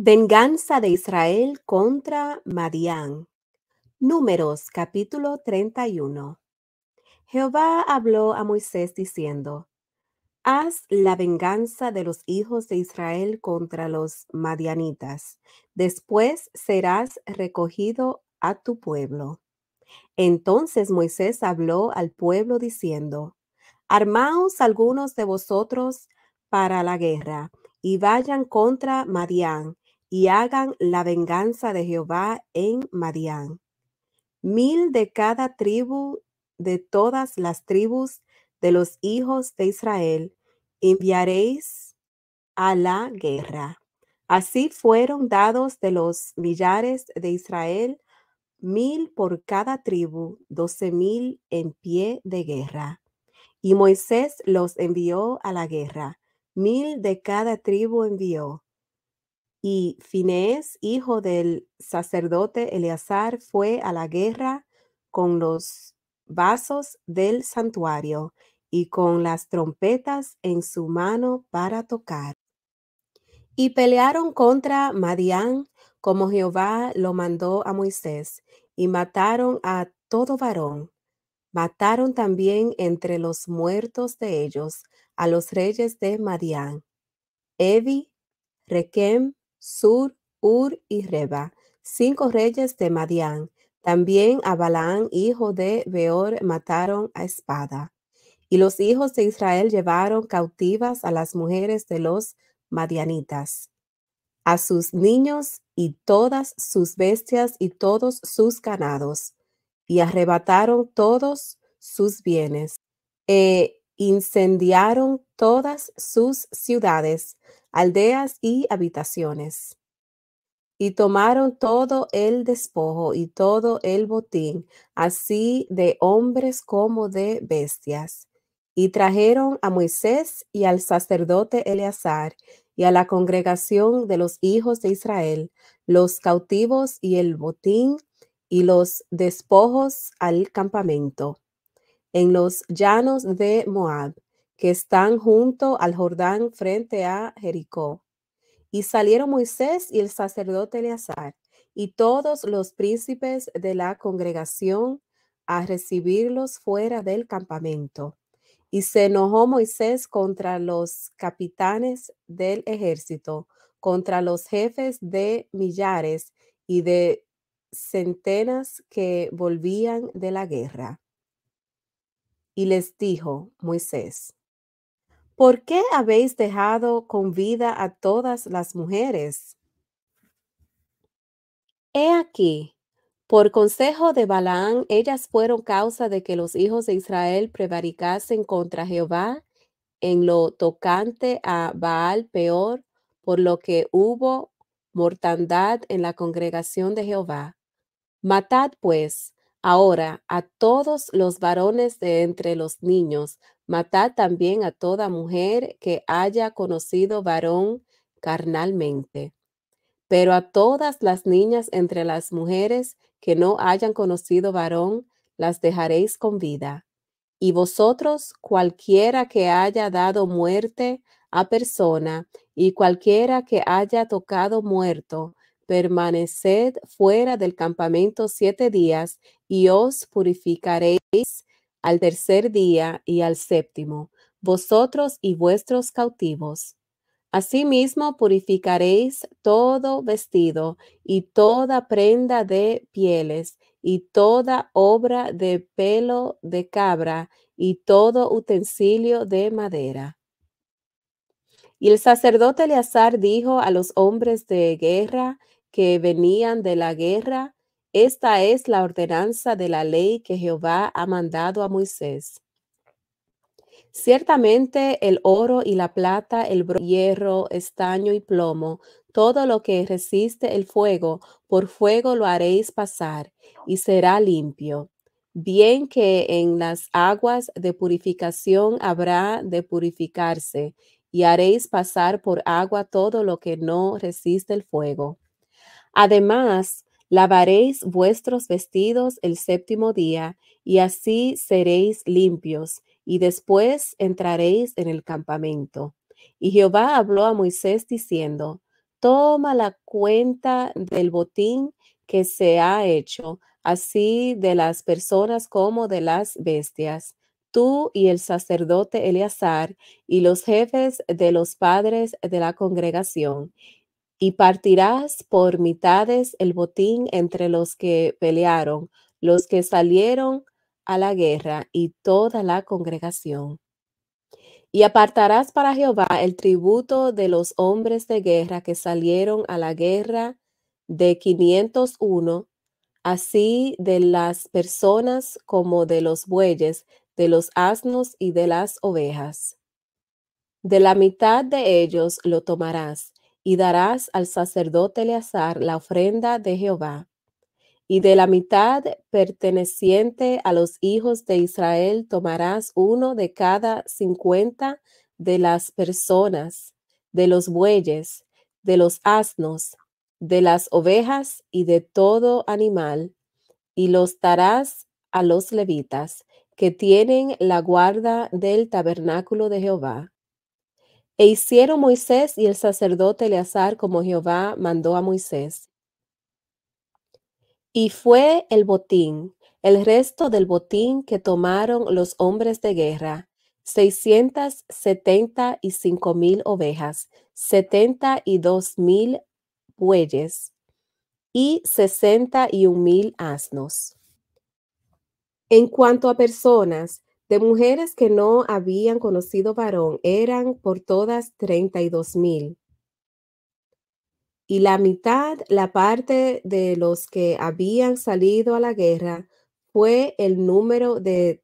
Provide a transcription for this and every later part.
Venganza de Israel contra Madián. Números capítulo 31. Jehová habló a Moisés diciendo, Haz la venganza de los hijos de Israel contra los madianitas, después serás recogido a tu pueblo. Entonces Moisés habló al pueblo diciendo, Armaos algunos de vosotros para la guerra, y vayan contra Madián, y hagan la venganza de Jehová en Madián. Mil de cada tribu de todas las tribus de los hijos de Israel enviaréis a la guerra. Así fueron dados de los millares de Israel mil por cada tribu, doce mil en pie de guerra. Y Moisés los envió a la guerra, mil de cada tribu envió. Y Finés, hijo del sacerdote Eleazar, fue a la guerra con los vasos del santuario y con las trompetas en su mano para tocar. Y pelearon contra Madián como Jehová lo mandó a Moisés, y mataron a todo varón. Mataron también entre los muertos de ellos a los reyes de Madián, Evi, Rekem, Sur, Ur y Reba, cinco reyes de Madián, también a Balaán, hijo de Beor, mataron a espada. Y los hijos de Israel llevaron cautivas a las mujeres de los madianitas, a sus niños y todas sus bestias y todos sus ganados, y arrebataron todos sus bienes, e incendiaron todas sus ciudades, aldeas y habitaciones. Y tomaron todo el despojo y todo el botín, así de hombres como de bestias. Y trajeron a Moisés y al sacerdote Eleazar y a la congregación de los hijos de Israel, los cautivos y el botín y los despojos al campamento, en los llanos de Moab, que están junto al Jordán frente a Jericó y salieron Moisés y el sacerdote Eleazar y todos los príncipes de la congregación a recibirlos fuera del campamento. Y se enojó Moisés contra los capitanes del ejército, contra los jefes de millares y de centenas que volvían de la guerra. Y les dijo Moisés, ¿por qué habéis dejado con vida a todas las mujeres? He aquí, por consejo de Balaán, ellas fueron causa de que los hijos de Israel prevaricasen contra Jehová en lo tocante a Baal peor, por lo que hubo mortandad en la congregación de Jehová. Matad pues ahora a todos los varones de entre los niños, Matad también a toda mujer que haya conocido varón carnalmente, pero a todas las niñas entre las mujeres que no hayan conocido varón, las dejaréis con vida. Y vosotros, cualquiera que haya dado muerte a persona y cualquiera que haya tocado muerto, permaneced fuera del campamento siete días y os purificaréis al tercer día y al séptimo, vosotros y vuestros cautivos. Asimismo purificaréis todo vestido y toda prenda de pieles y toda obra de pelo de cabra y todo utensilio de madera. Y el sacerdote Eleazar dijo a los hombres de guerra que venían de la guerra, esta es la ordenanza de la ley que Jehová ha mandado a Moisés. Ciertamente el oro y la plata, el hierro, estaño y plomo, todo lo que resiste el fuego, por fuego lo haréis pasar y será limpio. Bien que en las aguas de purificación habrá de purificarse y haréis pasar por agua todo lo que no resiste el fuego. Además, Lavaréis vuestros vestidos el séptimo día, y así seréis limpios, y después entraréis en el campamento. Y Jehová habló a Moisés diciendo, Toma la cuenta del botín que se ha hecho, así de las personas como de las bestias. Tú y el sacerdote Eleazar y los jefes de los padres de la congregación, y partirás por mitades el botín entre los que pelearon, los que salieron a la guerra y toda la congregación. Y apartarás para Jehová el tributo de los hombres de guerra que salieron a la guerra de 501, así de las personas como de los bueyes, de los asnos y de las ovejas. De la mitad de ellos lo tomarás y darás al sacerdote Eleazar la ofrenda de Jehová, y de la mitad perteneciente a los hijos de Israel tomarás uno de cada cincuenta de las personas, de los bueyes, de los asnos, de las ovejas y de todo animal, y los darás a los levitas que tienen la guarda del tabernáculo de Jehová e hicieron Moisés y el sacerdote Eleazar como Jehová mandó a Moisés. Y fue el botín, el resto del botín que tomaron los hombres de guerra, seiscientas setenta y cinco mil ovejas, setenta y dos mil bueyes y sesenta y un mil asnos. En cuanto a personas, de mujeres que no habían conocido varón eran por todas 32 mil. Y la mitad, la parte de los que habían salido a la guerra, fue el número de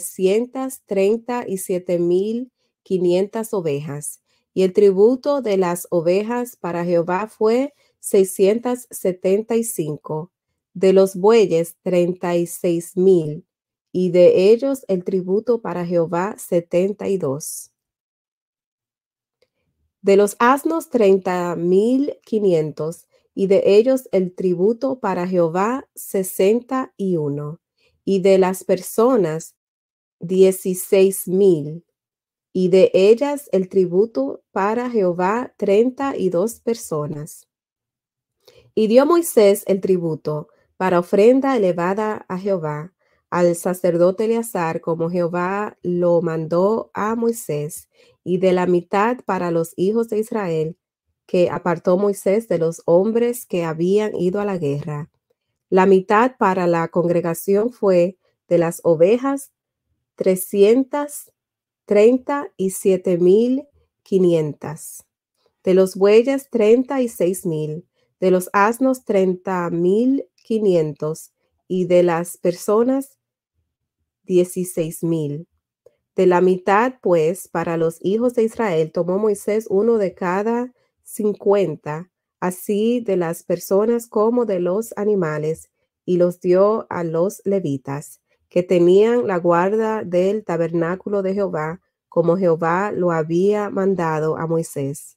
siete mil quinientas ovejas. Y el tributo de las ovejas para Jehová fue 675. De los bueyes, 36 mil y de ellos el tributo para Jehová setenta y dos. De los asnos treinta mil quinientos, y de ellos el tributo para Jehová sesenta y uno, y de las personas dieciséis mil, y de ellas el tributo para Jehová treinta y dos personas. Y dio Moisés el tributo para ofrenda elevada a Jehová al sacerdote Eleazar como Jehová lo mandó a Moisés, y de la mitad para los hijos de Israel, que apartó Moisés de los hombres que habían ido a la guerra. La mitad para la congregación fue de las ovejas, y mil quinientas, de los bueyes mil, de los asnos mil quinientos, y de las personas 16 mil. De la mitad, pues, para los hijos de Israel tomó Moisés uno de cada cincuenta, así de las personas como de los animales, y los dio a los levitas, que tenían la guarda del tabernáculo de Jehová, como Jehová lo había mandado a Moisés.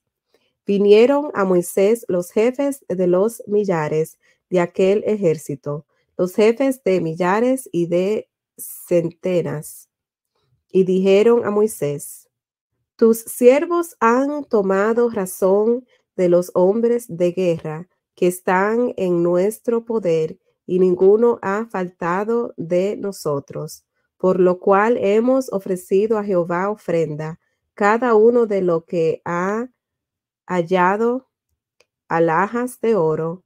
Vinieron a Moisés los jefes de los millares de aquel ejército, los jefes de millares y de centenas y dijeron a Moisés, tus siervos han tomado razón de los hombres de guerra que están en nuestro poder y ninguno ha faltado de nosotros, por lo cual hemos ofrecido a Jehová ofrenda, cada uno de lo que ha hallado alhajas de oro,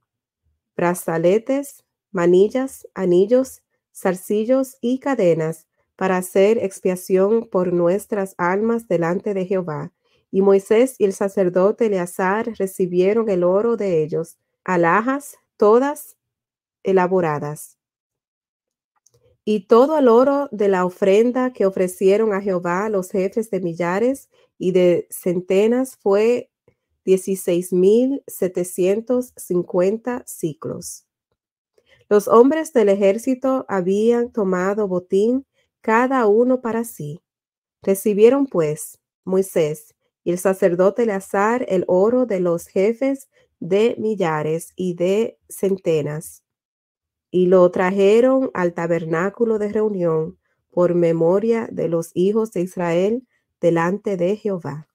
brazaletes, manillas, anillos zarcillos y cadenas para hacer expiación por nuestras almas delante de Jehová. Y Moisés y el sacerdote Eleazar recibieron el oro de ellos, alhajas todas elaboradas. Y todo el oro de la ofrenda que ofrecieron a Jehová los jefes de millares y de centenas fue 16.750 ciclos. Los hombres del ejército habían tomado botín cada uno para sí. Recibieron pues Moisés y el sacerdote Eleazar el oro de los jefes de millares y de centenas, y lo trajeron al tabernáculo de reunión por memoria de los hijos de Israel delante de Jehová.